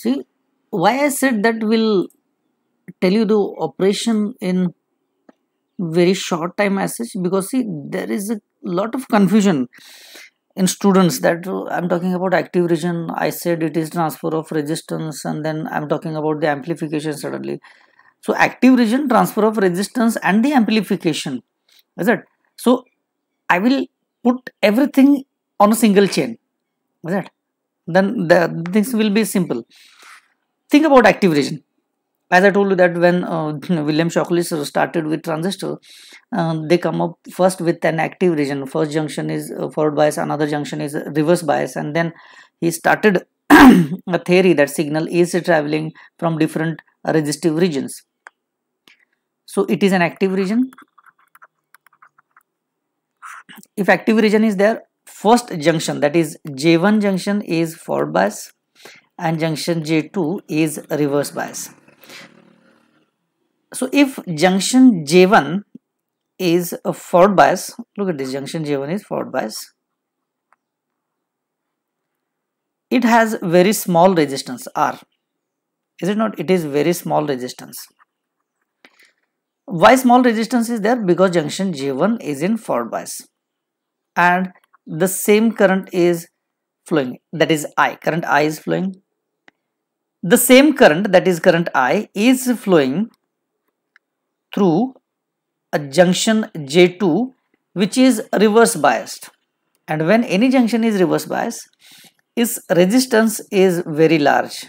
See why I said that will tell you the operation in very short time as such because see there is a lot of confusion in students that oh, I'm talking about active region I said it is transfer of resistance and then I'm talking about the amplification suddenly so active region transfer of resistance and the amplification is it so I will put everything on a single chain is it then the things will be simple think about active region as i told you that when uh, william shockley started with transistor uh, they come up first with an active region first junction is uh, forward bias another junction is reverse bias and then he started a theory that signal is traveling from different resistive regions so it is an active region if active region is there first junction that is J1 junction is forward bias and junction J2 is reverse bias. So if junction J1 is a forward bias, look at this junction J1 is forward bias. It has very small resistance R. Is it not? It is very small resistance. Why small resistance is there? Because junction J1 is in forward bias. And the same current is flowing that is I current I is flowing the same current that is current I is flowing through a junction J2 which is reverse biased and when any junction is reverse biased its resistance is very large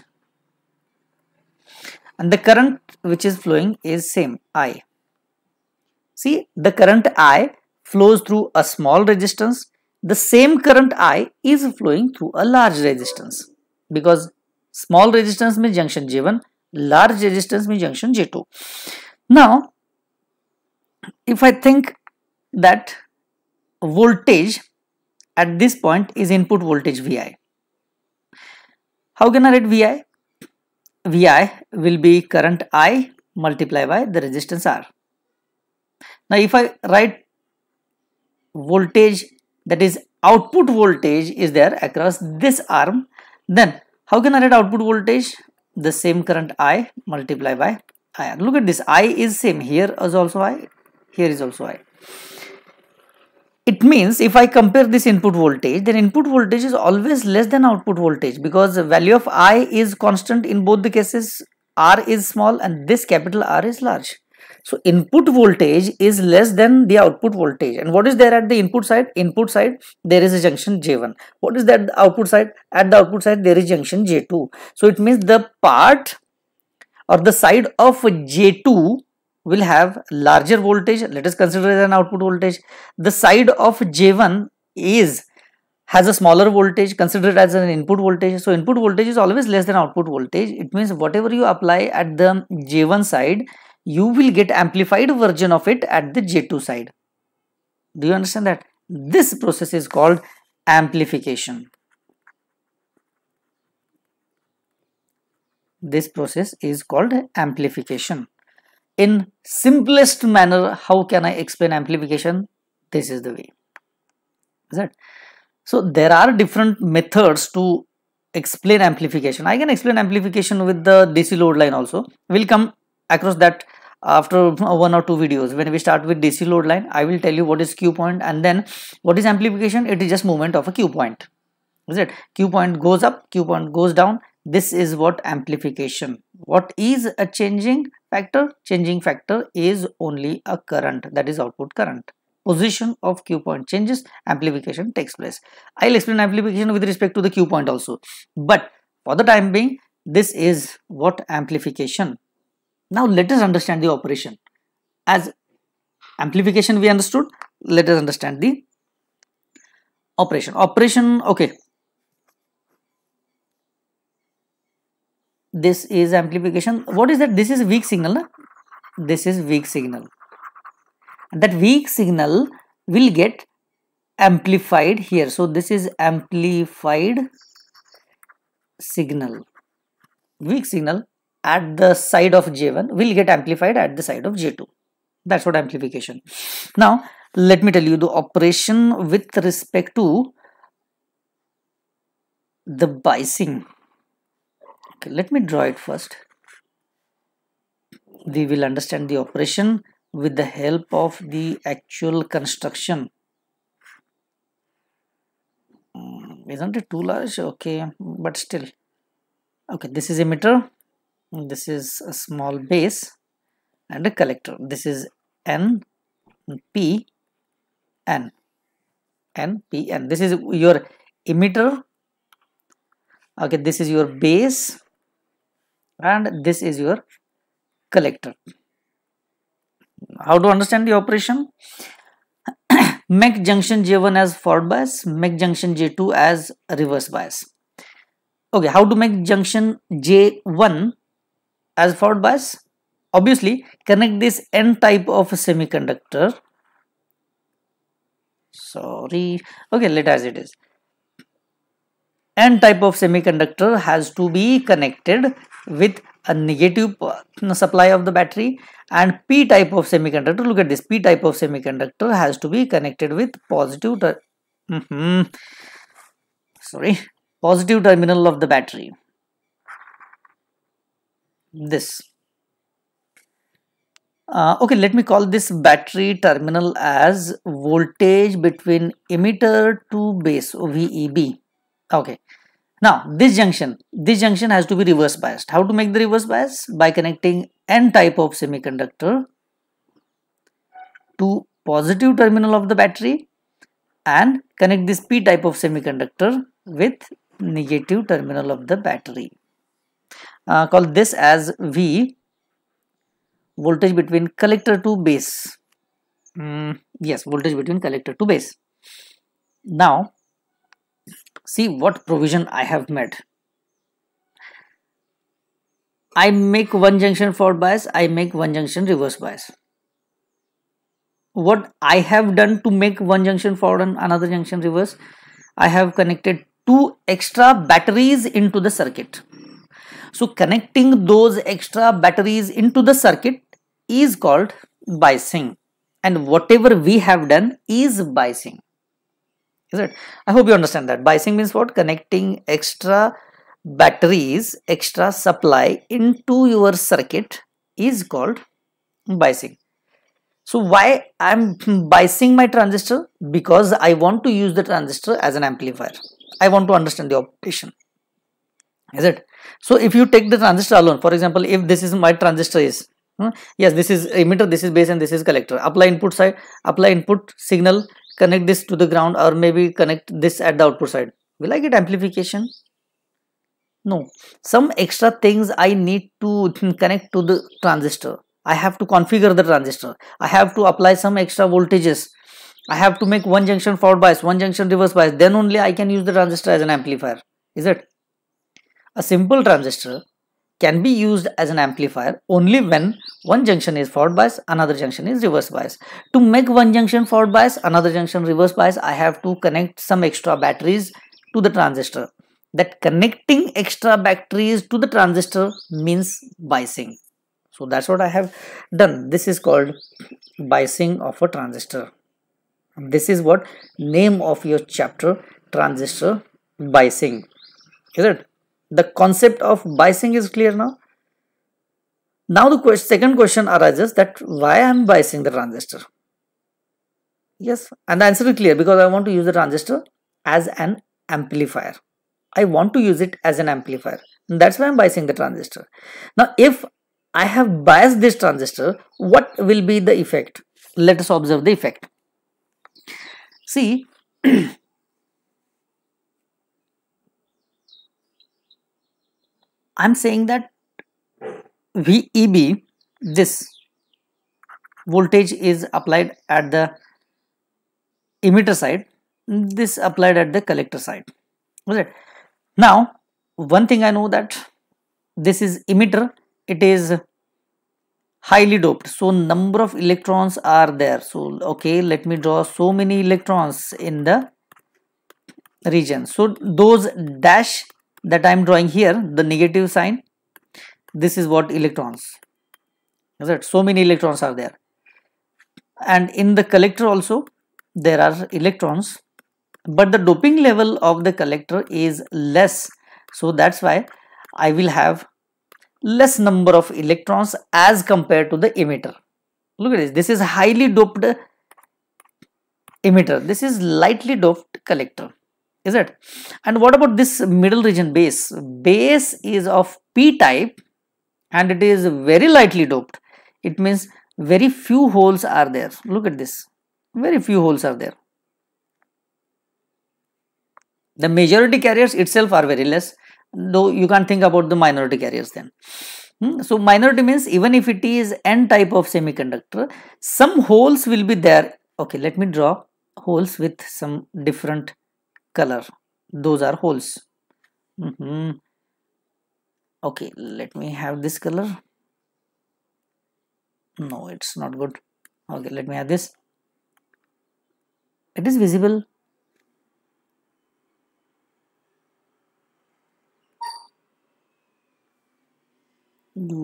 and the current which is flowing is same I see the current I flows through a small resistance the same current I is flowing through a large resistance because small resistance means junction J1, large resistance means junction J2. Now, if I think that voltage at this point is input voltage Vi. How can I write Vi? Vi will be current I multiplied by the resistance R. Now if I write voltage that is output voltage is there across this arm then how can I write output voltage the same current I multiplied by R. look at this I is same here is also I here is also I it means if I compare this input voltage then input voltage is always less than output voltage because the value of I is constant in both the cases R is small and this capital R is large so input voltage is less than the output voltage. And what is there at the input side? Input side, there is a junction J1. What is that output side? At the output side, there is junction J2. So it means the part or the side of J2 will have larger voltage. Let us consider it an output voltage. The side of J1 is has a smaller voltage considered as an input voltage. So input voltage is always less than output voltage. It means whatever you apply at the J1 side, you will get amplified version of it at the J2 side. Do you understand that? This process is called amplification. This process is called amplification. In simplest manner, how can I explain amplification? This is the way. Is that? So there are different methods to explain amplification. I can explain amplification with the DC load line also. We'll come across that after one or two videos when we start with dc load line i will tell you what is q point and then what is amplification it is just movement of a q point is it q point goes up q point goes down this is what amplification what is a changing factor changing factor is only a current that is output current position of q point changes amplification takes place i'll explain amplification with respect to the q point also but for the time being this is what amplification now let us understand the operation. As amplification we understood, let us understand the operation. Operation, okay. This is amplification. What is that? This is weak signal. This is weak signal. That weak signal will get amplified here. So this is amplified signal. Weak signal at the side of J1 will get amplified at the side of J2. That's what amplification. Now, let me tell you the operation with respect to the biasing. Okay, let me draw it first. We will understand the operation with the help of the actual construction. Hmm, isn't it too large? Okay, but still. Okay, this is emitter this is a small base and a collector this is n p n n p n this is your emitter okay this is your base and this is your collector how to understand the operation make junction j1 as forward bias make junction j2 as reverse bias okay how to make junction j1 as forward bias, Obviously, connect this n type of semiconductor. Sorry. Okay, let as it is. N type of semiconductor has to be connected with a negative supply of the battery and p type of semiconductor look at this p type of semiconductor has to be connected with positive mm -hmm, sorry positive terminal of the battery this. Uh, okay, let me call this battery terminal as voltage between emitter to base VEB. Okay. Now, this junction, this junction has to be reverse biased. How to make the reverse bias? By connecting N type of semiconductor to positive terminal of the battery and connect this P type of semiconductor with negative terminal of the battery. Uh, call this as V voltage between collector to base. Mm, yes, voltage between collector to base. Now, see what provision I have made. I make one junction forward bias, I make one junction reverse bias. What I have done to make one junction forward and another junction reverse, I have connected two extra batteries into the circuit. So connecting those extra batteries into the circuit is called biasing and whatever we have done is biasing. Is it? I hope you understand that. Biasing means what? Connecting extra batteries, extra supply into your circuit is called biasing. So why I'm biasing my transistor? Because I want to use the transistor as an amplifier. I want to understand the operation. Is it? So if you take the transistor alone, for example, if this is my transistor is, hmm, yes, this is emitter, this is base and this is collector. Apply input side, apply input signal, connect this to the ground or maybe connect this at the output side. Will I get amplification? No. Some extra things I need to connect to the transistor. I have to configure the transistor. I have to apply some extra voltages. I have to make one junction forward bias, one junction reverse bias. Then only I can use the transistor as an amplifier. Is it? A simple transistor can be used as an amplifier only when one junction is forward bias, another junction is reverse bias. To make one junction forward bias, another junction reverse bias, I have to connect some extra batteries to the transistor. That connecting extra batteries to the transistor means biasing. So that's what I have done. This is called biasing of a transistor. This is what name of your chapter transistor biasing. Is it? The concept of biasing is clear now. Now the question, second question arises that why I am biasing the transistor? Yes, and the answer is clear because I want to use the transistor as an amplifier. I want to use it as an amplifier. And that's why I'm biasing the transistor. Now, if I have biased this transistor, what will be the effect? Let us observe the effect. See, I'm saying that VEB, this voltage is applied at the emitter side, this applied at the collector side. Right? Now, one thing I know that this is emitter, it is highly doped so number of electrons are there so okay let me draw so many electrons in the region so those dash that I am drawing here the negative sign this is what electrons is it so many electrons are there and in the collector also there are electrons but the doping level of the collector is less so that's why I will have less number of electrons as compared to the emitter look at this this is highly doped emitter this is lightly doped collector is it and what about this middle region base base is of p type and it is very lightly doped it means very few holes are there look at this very few holes are there the majority carriers itself are very less though you can't think about the minority carriers then hmm? so minority means even if it is n type of semiconductor some holes will be there okay let me draw holes with some different color those are holes mm -hmm. okay let me have this color no it's not good okay let me have this it is visible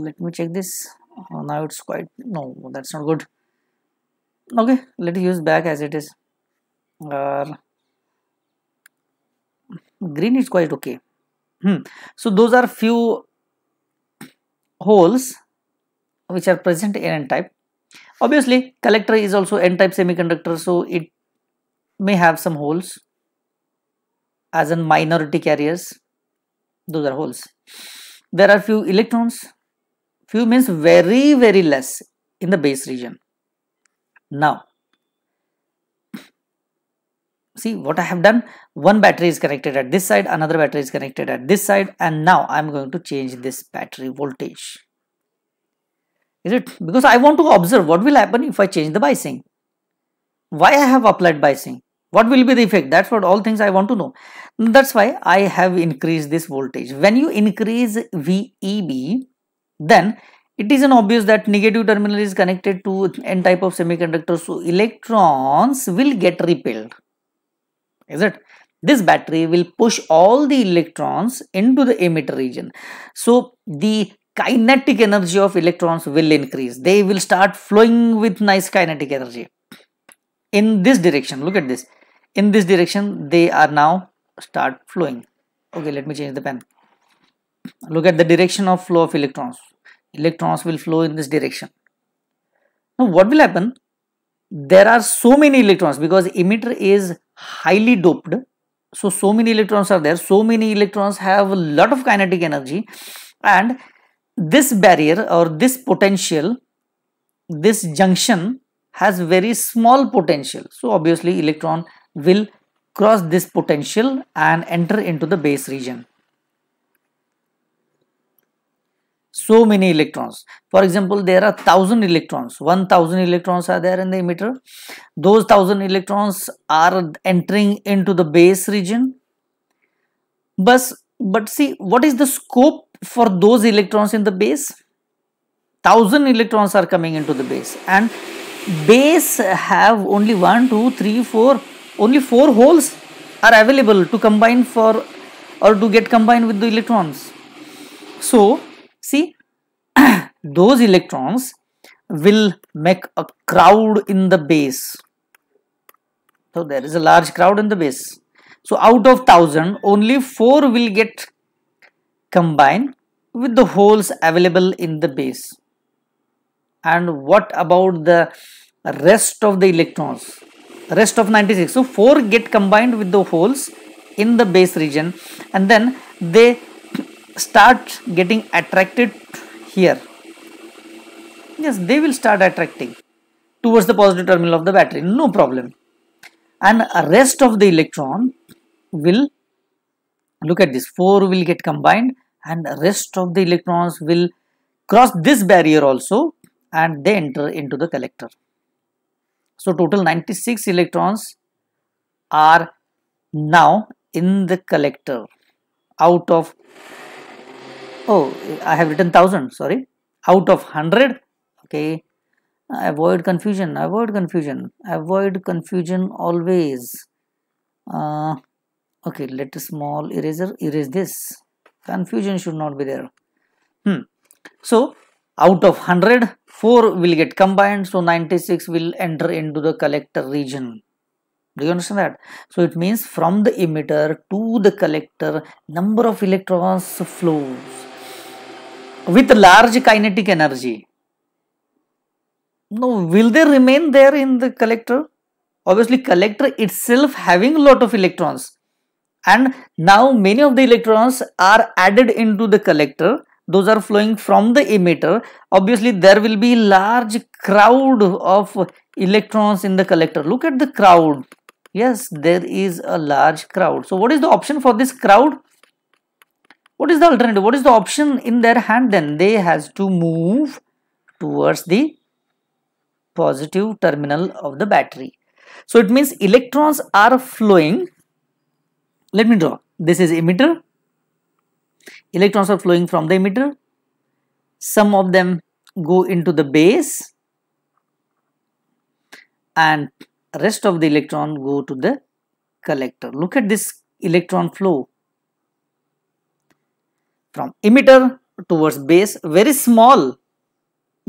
let me check this oh, now it's quite no that's not good okay let's use back as it is uh, green is quite okay hmm. so those are few holes which are present in n-type obviously collector is also n-type semiconductor so it may have some holes as in minority carriers those are holes there are few electrons few means very very less in the base region now see what I have done one battery is connected at this side another battery is connected at this side and now I'm going to change this battery voltage is it because I want to observe what will happen if I change the biasing why I have applied biasing what will be the effect that's what all things I want to know that's why I have increased this voltage when you increase VEB then it is an obvious that negative terminal is connected to n type of semiconductor so electrons will get repelled is it this battery will push all the electrons into the emitter region so the kinetic energy of electrons will increase they will start flowing with nice kinetic energy in this direction look at this in this direction they are now start flowing okay let me change the pen look at the direction of flow of electrons electrons will flow in this direction now what will happen there are so many electrons because emitter is highly doped so so many electrons are there so many electrons have a lot of kinetic energy and this barrier or this potential this junction has very small potential so obviously electron will cross this potential and enter into the base region so many electrons for example there are 1000 electrons 1000 electrons are there in the emitter those 1000 electrons are entering into the base region but but see what is the scope for those electrons in the base 1000 electrons are coming into the base and base have only 1 2 3 4 only 4 holes are available to combine for or to get combined with the electrons so See, those electrons will make a crowd in the base. So there is a large crowd in the base. So out of 1000, only 4 will get combined with the holes available in the base. And what about the rest of the electrons? Rest of 96. So 4 get combined with the holes in the base region and then they start getting attracted here yes they will start attracting towards the positive terminal of the battery no problem and rest of the electron will look at this four will get combined and rest of the electrons will cross this barrier also and they enter into the collector so total 96 electrons are now in the collector out of oh I have written thousand sorry out of hundred okay avoid confusion avoid confusion avoid confusion always uh, okay let a small eraser erase this confusion should not be there hmm. so out of 100 4 will get combined so 96 will enter into the collector region do you understand that so it means from the emitter to the collector number of electrons flows with large kinetic energy. Now, will they remain there in the collector? Obviously, collector itself having lot of electrons and now many of the electrons are added into the collector those are flowing from the emitter obviously there will be large crowd of electrons in the collector look at the crowd yes there is a large crowd so what is the option for this crowd what is the alternative? What is the option in their hand then? They has to move towards the positive terminal of the battery. So it means electrons are flowing. Let me draw. This is emitter. Electrons are flowing from the emitter. Some of them go into the base and rest of the electron go to the collector. Look at this electron flow from emitter towards base very small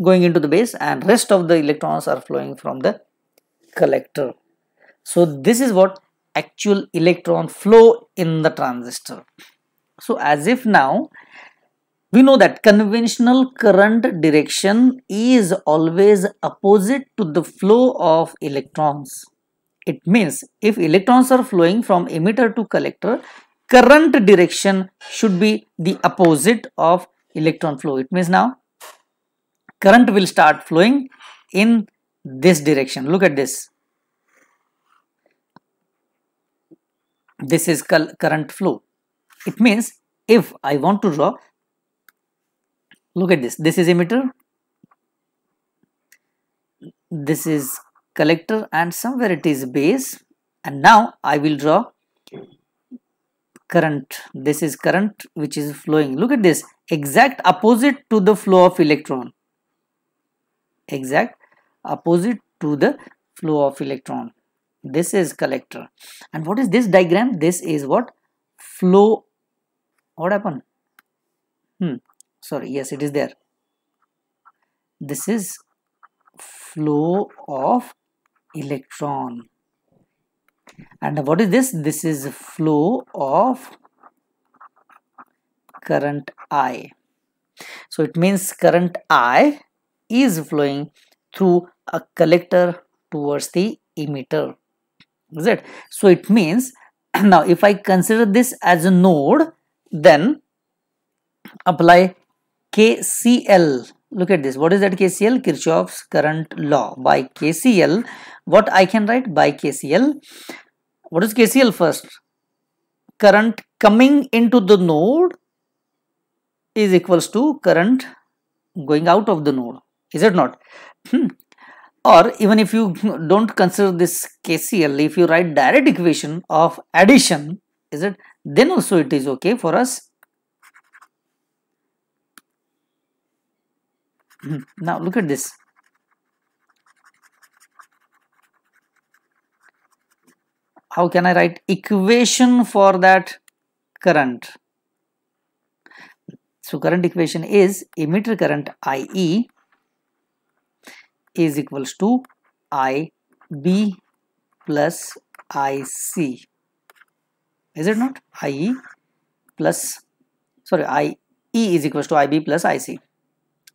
going into the base and rest of the electrons are flowing from the collector. So this is what actual electron flow in the transistor. So as if now we know that conventional current direction is always opposite to the flow of electrons. It means if electrons are flowing from emitter to collector, current direction should be the opposite of electron flow. It means now current will start flowing in this direction. Look at this. This is current flow. It means if I want to draw, look at this. This is emitter. This is collector and somewhere it is base. And now I will draw current this is current which is flowing look at this exact opposite to the flow of electron exact opposite to the flow of electron this is collector and what is this diagram this is what flow what happened hmm sorry yes it is there this is flow of electron and what is this this is flow of current i so it means current i is flowing through a collector towards the emitter is it so it means now if i consider this as a node then apply kcl look at this what is that kcl kirchhoff's current law by kcl what i can write by kcl what is KCL first? Current coming into the node is equals to current going out of the node. Is it not? Hmm. Or even if you don't consider this KCL, if you write direct equation of addition, is it? Then also it is okay for us. Hmm. now look at this. how can I write equation for that current? So current equation is emitter current IE is equals to IB plus IC. Is it not? IE plus, sorry, IE is equals to IB plus IC.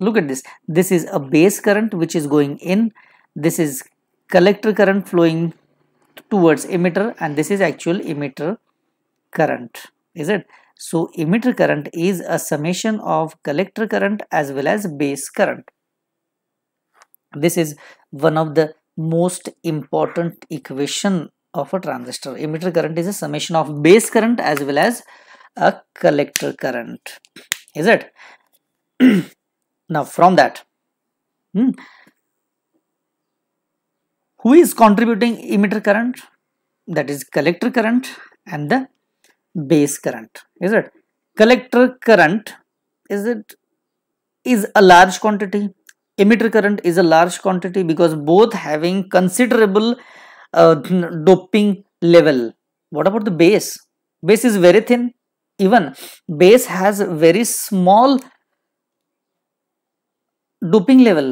Look at this. This is a base current which is going in. This is collector current flowing towards emitter and this is actual emitter current is it so emitter current is a summation of collector current as well as base current this is one of the most important equation of a transistor emitter current is a summation of base current as well as a collector current is it now from that hmm, who is contributing emitter current that is collector current and the base current is it collector current is it is a large quantity emitter current is a large quantity because both having considerable uh, doping level what about the base base is very thin even base has very small doping level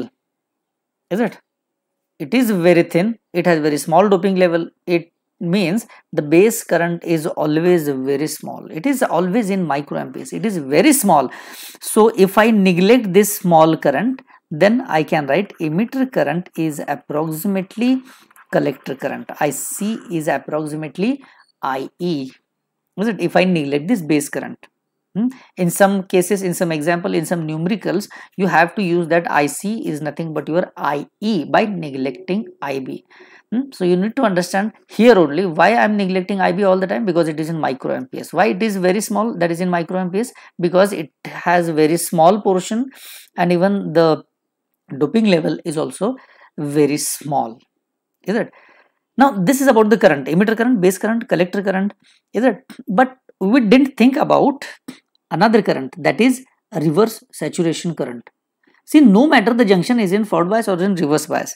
is it it is very thin it has very small doping level it means the base current is always very small it is always in microamperes it is very small so if i neglect this small current then i can write emitter current is approximately collector current ic is approximately ie is it if i neglect this base current Hmm? in some cases in some example in some numericals you have to use that IC is nothing but your IE by neglecting IB hmm? so you need to understand here only why I'm neglecting IB all the time because it is in micro MPS why it is very small that is in micro MPS because it has very small portion and even the doping level is also very small is it now this is about the current emitter current base current collector current is it but we didn't think about another current that is reverse saturation current. See no matter the junction is in forward bias or in reverse bias.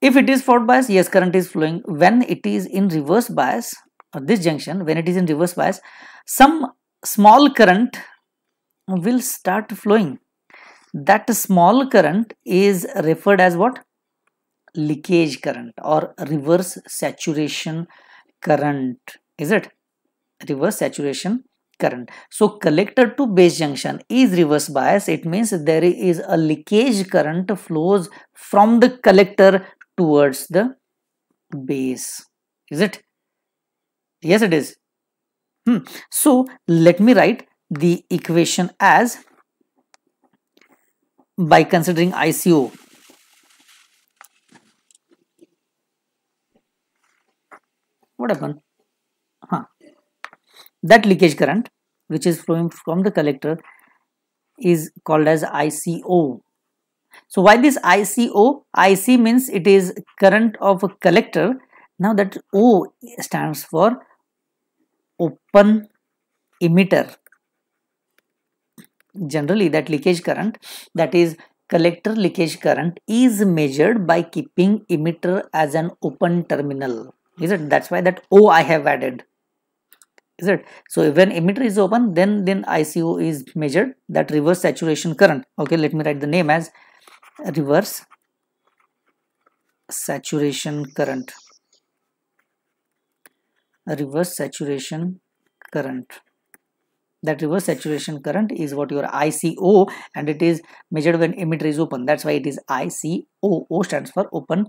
If it is forward bias yes current is flowing. When it is in reverse bias or this junction when it is in reverse bias some small current will start flowing. That small current is referred as what? Leakage current or reverse saturation current. Is it? Reverse saturation current. So collector to base junction is reverse bias. It means there is a leakage current flows from the collector towards the base. Is it? Yes, it is. Hmm. So let me write the equation as by considering ICO what happened that leakage current which is flowing from the collector is called as ICO. So why this ICO? IC means it is current of a collector. Now that O stands for open emitter. Generally that leakage current that is collector leakage current is measured by keeping emitter as an open terminal. Is it? That's why that O I have added is it so when emitter is open then then ico is measured that reverse saturation current okay let me write the name as reverse saturation current reverse saturation current that reverse saturation current is what your ICO and it is measured when emitter is open that's why it is ICO o stands for open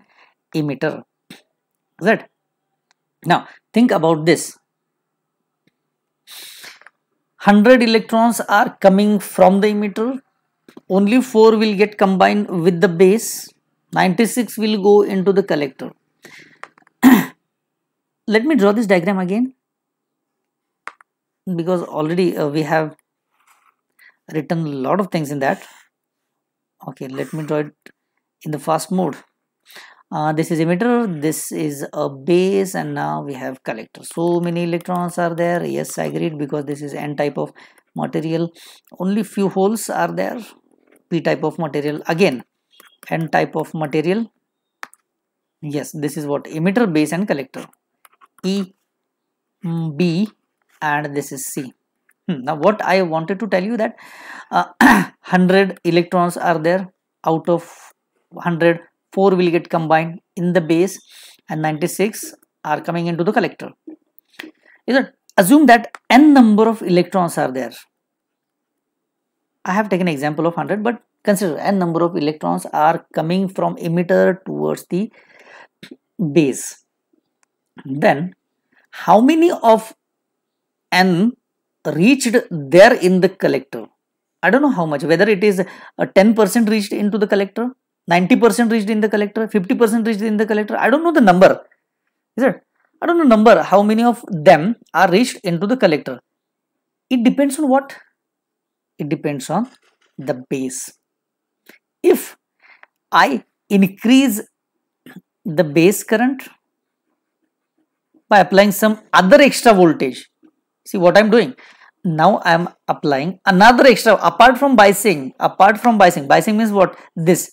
emitter is that now think about this 100 electrons are coming from the emitter only 4 will get combined with the base 96 will go into the collector let me draw this diagram again because already uh, we have written a lot of things in that okay let me draw it in the fast mode uh, this is emitter this is a base and now we have collector so many electrons are there yes i agreed because this is n type of material only few holes are there p type of material again n type of material yes this is what emitter base and collector e mm, b and this is c hmm. now what i wanted to tell you that uh, 100 electrons are there out of 100 4 will get combined in the base and 96 are coming into the collector. Is it? Assume that n number of electrons are there. I have taken example of 100 but consider n number of electrons are coming from emitter towards the base. Then how many of n reached there in the collector? I don't know how much whether it is 10% reached into the collector 90% reached in the collector, 50% reached in the collector. I don't know the number. Is it? I don't know number. How many of them are reached into the collector? It depends on what? It depends on the base. If I increase the base current by applying some other extra voltage, see what I'm doing? now I am applying another extra apart from biasing apart from biasing biasing means what this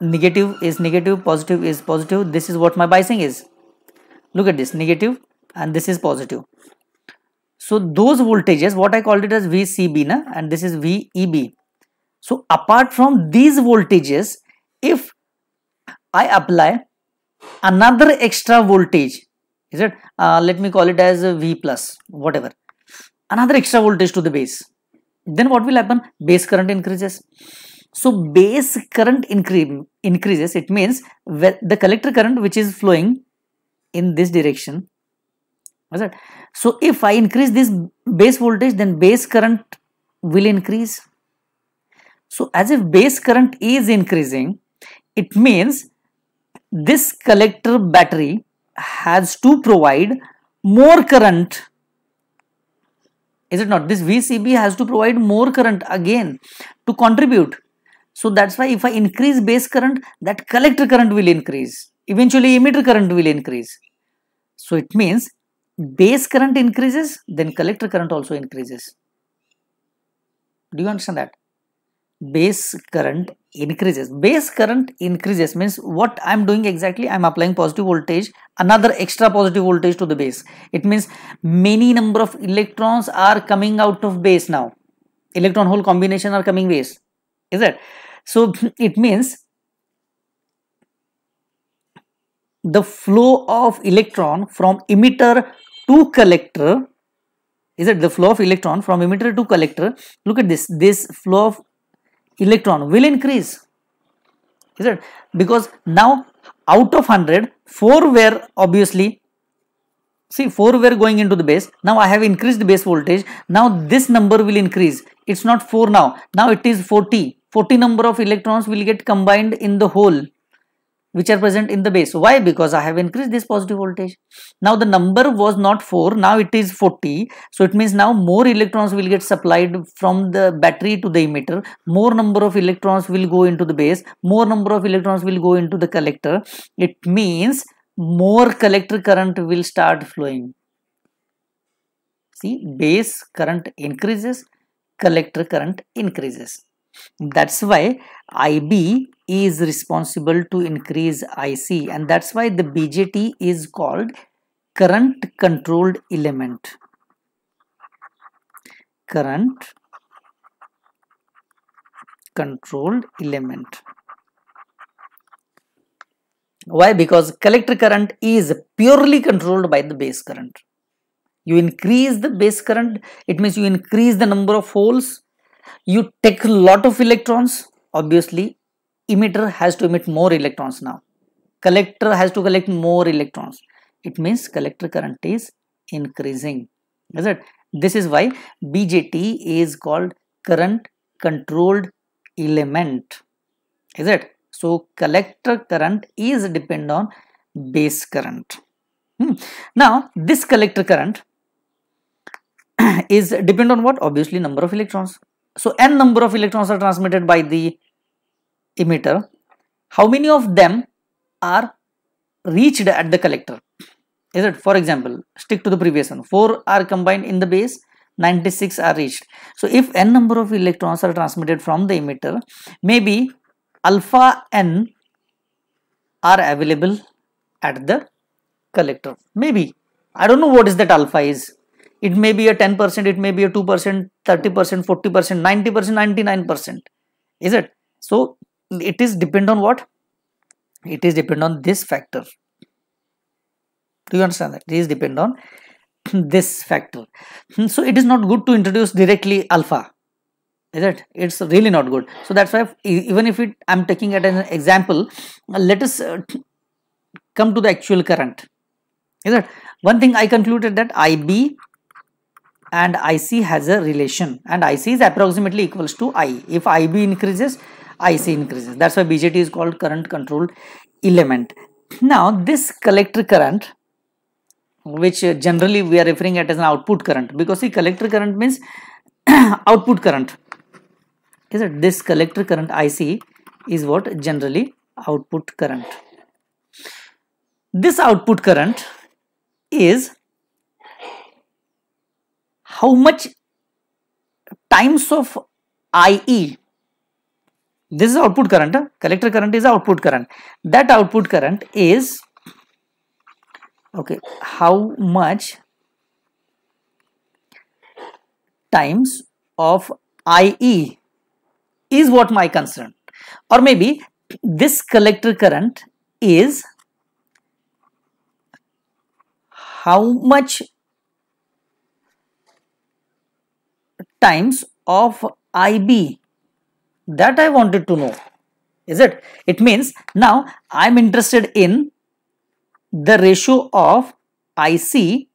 negative is negative positive is positive this is what my biasing is look at this negative and this is positive so those voltages what i called it as vcb na and this is veb so apart from these voltages if i apply another extra voltage is it uh, let me call it as v plus whatever another extra voltage to the base then what will happen base current increases so base current incre increases. It means the collector current which is flowing in this direction. Is it? So if I increase this base voltage then base current will increase. So as if base current is increasing it means this collector battery has to provide more current is it not this vcb has to provide more current again to contribute so that's why if I increase base current, that collector current will increase. Eventually emitter current will increase. So it means base current increases, then collector current also increases. Do you understand that? Base current increases. Base current increases means what I am doing exactly, I am applying positive voltage, another extra positive voltage to the base. It means many number of electrons are coming out of base now. Electron hole combination are coming base. Is it? So it means the flow of electron from emitter to collector is it the flow of electron from emitter to collector look at this this flow of electron will increase is it because now out of 100 4 were obviously see 4 were going into the base now i have increased the base voltage now this number will increase it's not 4 now now it is 40 40 number of electrons will get combined in the hole which are present in the base. Why? Because I have increased this positive voltage. Now the number was not 4, now it is 40. So it means now more electrons will get supplied from the battery to the emitter. More number of electrons will go into the base. More number of electrons will go into the collector. It means more collector current will start flowing. See, base current increases, collector current increases. That's why IB is responsible to increase IC and that's why the BJT is called current controlled element. Current controlled element. Why? Because collector current is purely controlled by the base current. You increase the base current, it means you increase the number of holes you take a lot of electrons obviously emitter has to emit more electrons now collector has to collect more electrons it means collector current is increasing is it this is why bjt is called current controlled element is it so collector current is depend on base current hmm. now this collector current is depend on what obviously number of electrons so n number of electrons are transmitted by the emitter. How many of them are reached at the collector? Is it? For example, stick to the previous one. 4 are combined in the base, 96 are reached. So if n number of electrons are transmitted from the emitter, maybe alpha n are available at the collector. Maybe. I don't know what is that alpha is it may be a 10% it may be a 2% 30% 40% 90% 99% is it so it is depend on what it is depend on this factor do you understand that it is depend on this factor so it is not good to introduce directly alpha is it it's really not good so that's why even if it i'm taking it as an example let us uh, come to the actual current is it one thing i concluded that ib and IC has a relation and IC is approximately equals to I. If IB increases, IC increases. That's why BJT is called current controlled element. Now this collector current which uh, generally we are referring at as an output current because see collector current means output current is it this collector current IC is what generally output current. This output current is how much times of IE this is output current collector current is output current that output current is okay how much times of IE is what my concern or maybe this collector current is how much times of IB that I wanted to know is it it means now I'm interested in the ratio of IC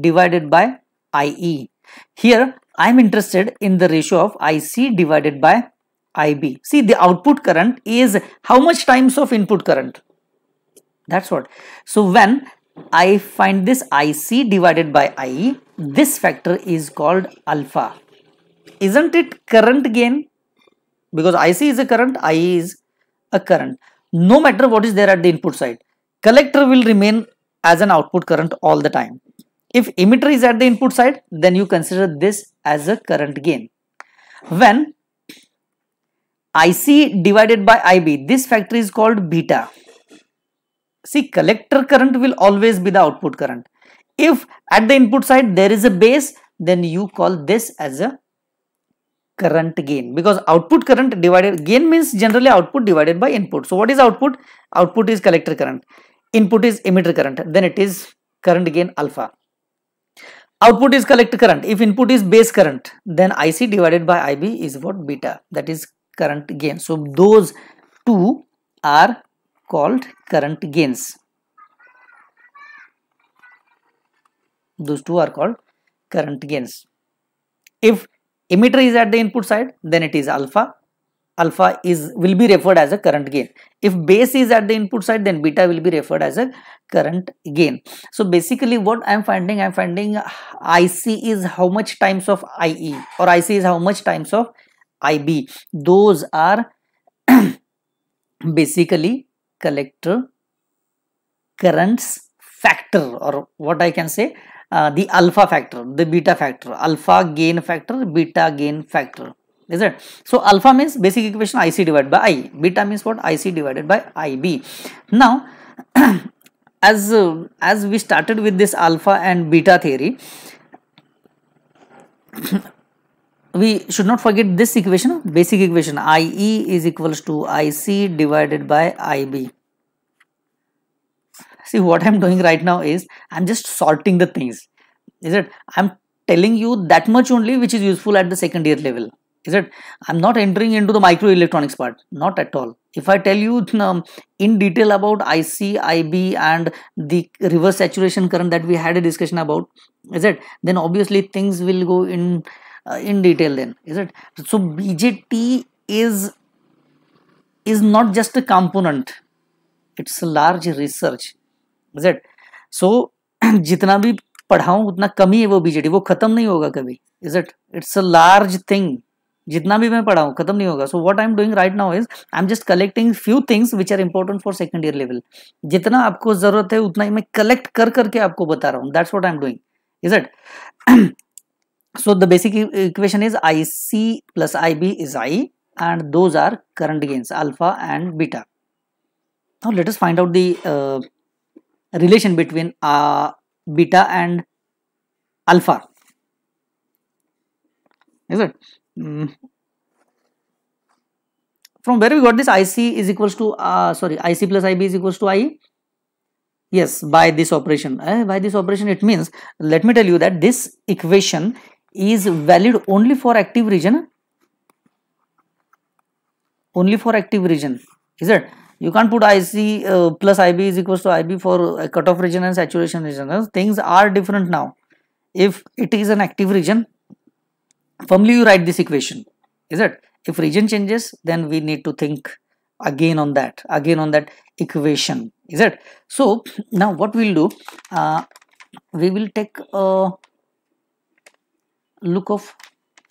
divided by IE here I'm interested in the ratio of IC divided by IB see the output current is how much times of input current that's what so when I find this IC divided by IE this factor is called alpha isn't it current gain? Because IC is a current, IE is a current. No matter what is there at the input side, collector will remain as an output current all the time. If emitter is at the input side, then you consider this as a current gain. When IC divided by IB, this factor is called beta. See, collector current will always be the output current. If at the input side there is a base, then you call this as a current gain because output current divided gain means generally output divided by input so what is output output is collector current input is emitter current then it is current gain alpha output is collector current if input is base current then ic divided by ib is what beta that is current gain so those two are called current gains those two are called current gains if emitter is at the input side then it is alpha alpha is will be referred as a current gain if base is at the input side then beta will be referred as a current gain so basically what i'm finding i'm finding ic is how much times of ie or ic is how much times of ib those are basically collector currents factor or what i can say uh, the alpha factor, the beta factor, alpha gain factor, beta gain factor. Is it? So alpha means basic equation IC divided by I. Beta means what? IC divided by IB. Now, as uh, as we started with this alpha and beta theory, we should not forget this equation, basic equation IE is equals to IC divided by IB see what i'm doing right now is i'm just sorting the things is it i'm telling you that much only which is useful at the second year level is it i'm not entering into the microelectronics part not at all if i tell you um, in detail about ic ib and the reverse saturation current that we had a discussion about is it then obviously things will go in uh, in detail then is it so bjt is is not just a component it's a large research budget so जितना भी पढ़ाऊं उतना कम ही है वो BJD वो खत्म नहीं होगा कभी is it it's a large thing जितना भी मैं पढ़ाऊं खत्म नहीं होगा so what I am doing right now is I am just collecting few things which are important for second year level जितना आपको जरूरत है उतना ही मैं कलेक्ट कर करके आपको बता रहा हूँ that's what I am doing is it so the basic equation is I C plus I B is I and those are current gains alpha and beta us find out the uh, relation between uh, beta and alpha is it mm. from where we got this ic is equals to uh, sorry ic plus ib is equals to ie yes by this operation eh, by this operation it means let me tell you that this equation is valid only for active region only for active region is it you can't put IC uh, plus IB is equals to IB for cut uh, cutoff region and saturation region. Uh, things are different now. If it is an active region, firmly you write this equation, is it? If region changes, then we need to think again on that, again on that equation, is it? So now what we'll do, uh, we will take a look of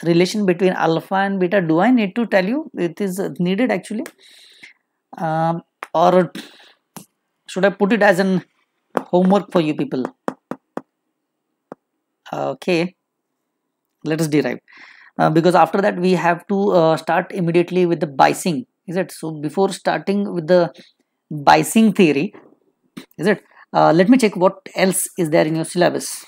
relation between alpha and beta. Do I need to tell you? It is needed actually um, or should I put it as an homework for you people okay let us derive uh, because after that we have to uh, start immediately with the biasing is it so before starting with the biasing theory is it uh, let me check what else is there in your syllabus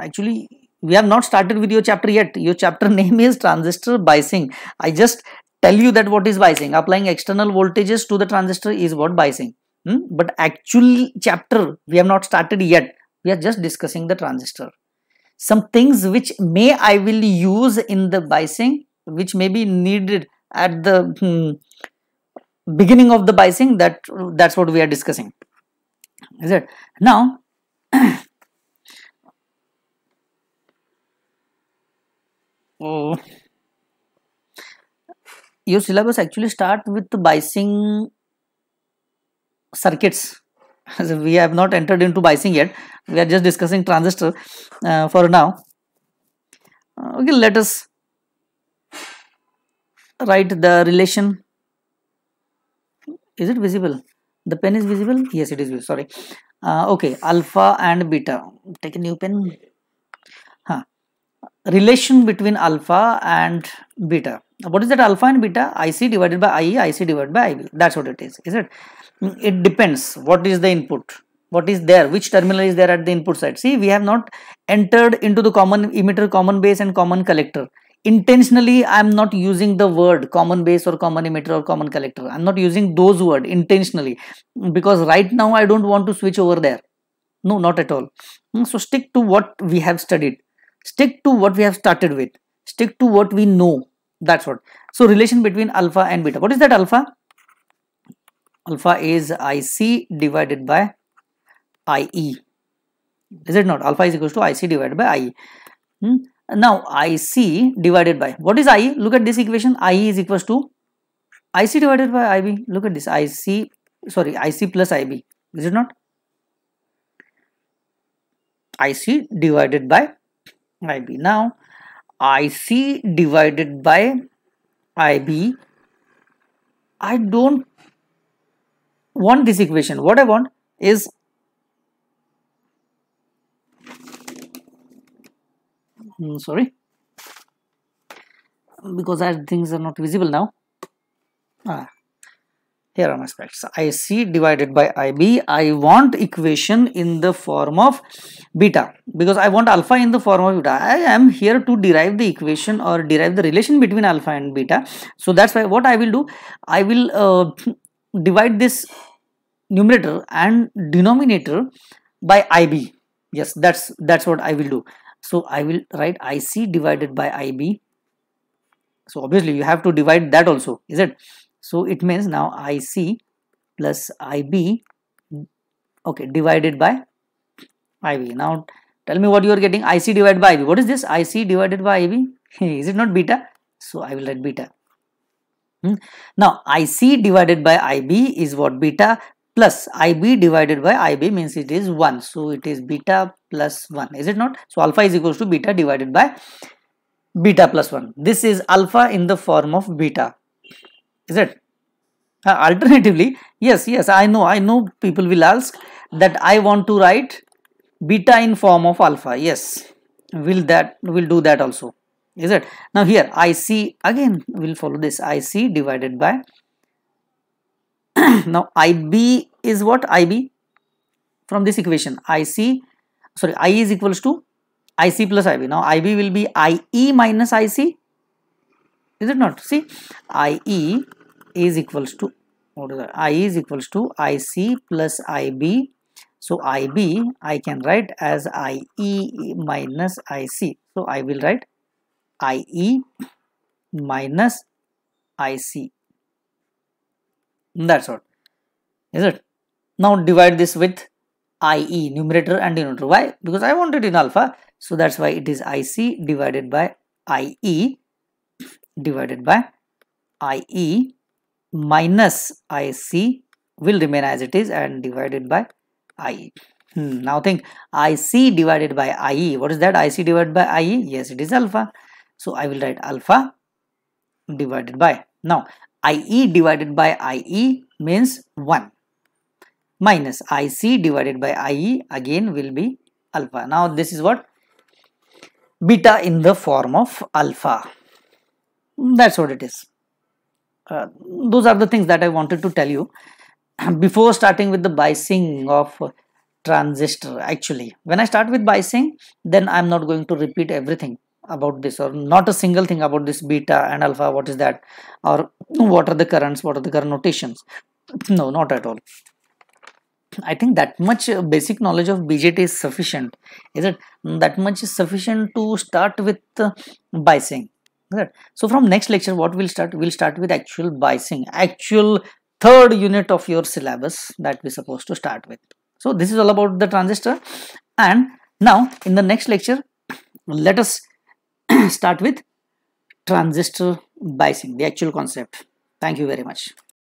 actually we have not started with your chapter yet your chapter name is transistor biasing i just tell you that what is biasing applying external voltages to the transistor is what biasing hmm? but actual chapter we have not started yet we are just discussing the transistor some things which may i will use in the biasing which may be needed at the hmm, beginning of the biasing that that's what we are discussing is it now oh your syllabus actually start with biasing circuits so we have not entered into biasing yet we are just discussing transistor uh, for now uh, okay let us write the relation is it visible the pen is visible yes it is visible. sorry uh, okay alpha and beta take a new pen huh. relation between alpha and beta what is that alpha and beta ic divided by ie ic divided by ib that's what it is is it mm, it depends what is the input what is there which terminal is there at the input side see we have not entered into the common emitter common base and common collector intentionally i am not using the word common base or common emitter or common collector i'm not using those word intentionally because right now i don't want to switch over there no not at all mm, so stick to what we have studied stick to what we have started with stick to what we know that's what so relation between alpha and beta what is that alpha alpha is ic divided by ie is it not alpha is equals to ic divided by ie hmm? now ic divided by what is ie look at this equation ie is equals to ic divided by ib look at this ic sorry ic plus ib is it not ic divided by ib now IC divided by IB. I don't want this equation. What I want is hmm, sorry because things are not visible now. Ah here are my specs IC divided by IB I want equation in the form of beta because I want alpha in the form of beta I am here to derive the equation or derive the relation between alpha and beta so that's why what I will do I will uh, divide this numerator and denominator by IB yes that's that's what I will do so I will write IC divided by IB so obviously you have to divide that also is it so it means now IC plus IB okay divided by IB. Now tell me what you are getting IC divided by IB. What is this IC divided by IB? is it not beta? So I will write beta. Hmm. Now IC divided by IB is what beta plus IB divided by IB means it is 1. So it is beta plus 1 is it not? So alpha is equals to beta divided by beta plus 1. This is alpha in the form of beta is it? Uh, alternatively, yes, yes, I know, I know people will ask that I want to write beta in form of alpha. Yes, will that, will do that also. Is it? Now here IC, again, we'll follow this IC divided by, now IB is what? IB from this equation, IC, sorry, I is equals to IC plus IB. Now IB will be IE minus IC. Is it not? See, IE is equals to i is equals to ic plus ib so ib i can write as ie minus ic so i will write ie minus ic that's what is it now divide this with ie numerator and denominator why because i want it in alpha so that's why it is ic divided by ie divided by ie minus IC will remain as it is and divided by IE. Hmm, now think IC divided by IE. What is that? IC divided by IE? Yes, it is alpha. So I will write alpha divided by. Now IE divided by IE means 1 minus IC divided by IE again will be alpha. Now this is what beta in the form of alpha. Hmm, that's what it is. Uh, those are the things that I wanted to tell you before starting with the biasing of transistor actually when I start with biasing then I'm not going to repeat everything about this or not a single thing about this beta and alpha what is that or what are the currents what are the current notations no not at all I think that much basic knowledge of BJT is sufficient is it that much is sufficient to start with uh, biasing right so from next lecture what we'll start we'll start with actual biasing actual third unit of your syllabus that we're supposed to start with so this is all about the transistor and now in the next lecture let us start with transistor biasing the actual concept thank you very much